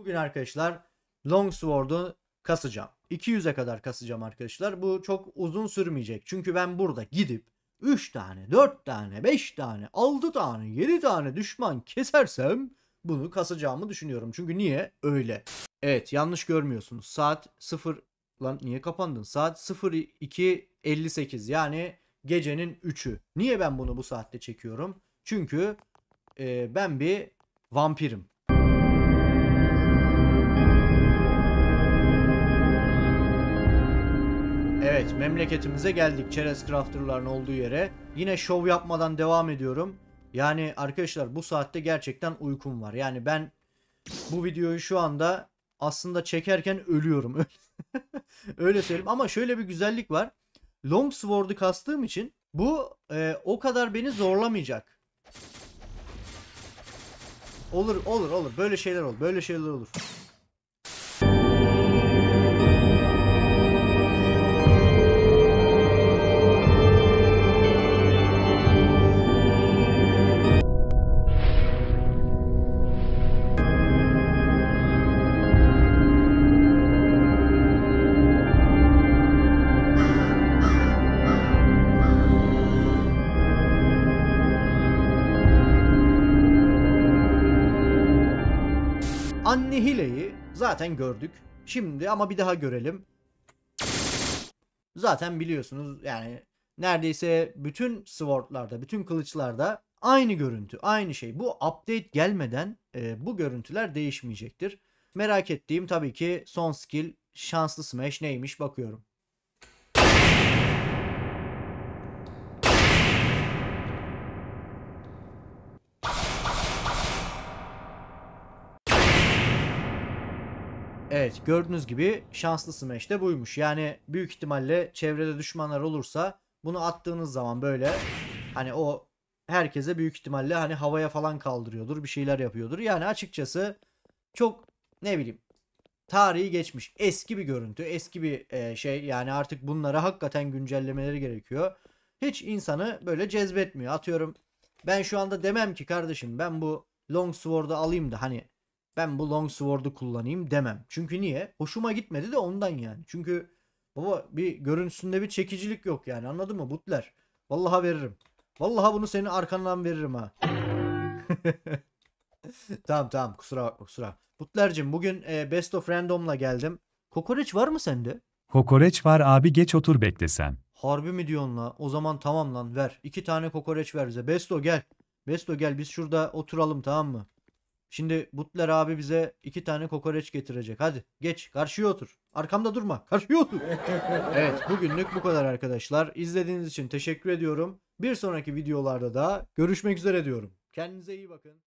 Bugün arkadaşlar Longsword'u kasacağım. 200'e kadar kasacağım arkadaşlar. Bu çok uzun sürmeyecek. Çünkü ben burada gidip 3 tane, 4 tane, 5 tane, 6 tane, 7 tane düşman kesersem bunu kasacağımı düşünüyorum. Çünkü niye? Öyle. Evet yanlış görmüyorsunuz. Saat 0 lan niye kapandın? Saat 02.58 yani gecenin 3'ü. Niye ben bunu bu saatte çekiyorum? Çünkü e, ben bir vampirim. Memleketimize geldik çerez crafterların olduğu yere. Yine şov yapmadan devam ediyorum. Yani arkadaşlar bu saatte gerçekten uykum var. Yani ben bu videoyu şu anda aslında çekerken ölüyorum. Öyle söyleyeyim ama şöyle bir güzellik var. Longsword'u kastığım için bu e, o kadar beni zorlamayacak. Olur olur olur böyle şeyler olur böyle şeyler olur. Anne Hile'yi zaten gördük. Şimdi ama bir daha görelim. Zaten biliyorsunuz yani neredeyse bütün swordlarda, bütün kılıçlarda aynı görüntü, aynı şey. Bu update gelmeden e, bu görüntüler değişmeyecektir. Merak ettiğim tabii ki son skill şanslı smash neymiş bakıyorum. Evet gördüğünüz gibi şanslı smash de buymuş. Yani büyük ihtimalle çevrede düşmanlar olursa bunu attığınız zaman böyle hani o herkese büyük ihtimalle hani havaya falan kaldırıyordur bir şeyler yapıyordur. Yani açıkçası çok ne bileyim tarihi geçmiş eski bir görüntü eski bir e, şey yani artık bunlara hakikaten güncellemeleri gerekiyor. Hiç insanı böyle cezbetmiyor atıyorum ben şu anda demem ki kardeşim ben bu Longsword'u alayım da hani ben bu longsword'u kullanayım demem. Çünkü niye? Hoşuma gitmedi de ondan yani. Çünkü baba bir görüntüsünde bir çekicilik yok yani anladın mı butler? Vallaha veririm. Vallaha bunu senin arkandan veririm ha. tamam tamam kusura bakma kusura. Butler'cim bugün e, Best of Random'la geldim. Kokoreç var mı sende? Kokoreç var abi geç otur beklesen. Harbi mi diyorsun la? O zaman tamam lan ver. İki tane kokoreç ver bize. Besto gel. Besto gel biz şurada oturalım tamam mı? Şimdi Butler abi bize iki tane kokoreç getirecek. Hadi geç karşıya otur. Arkamda durma. Karşıya otur. evet bugünlük bu kadar arkadaşlar. İzlediğiniz için teşekkür ediyorum. Bir sonraki videolarda da görüşmek üzere diyorum. Kendinize iyi bakın.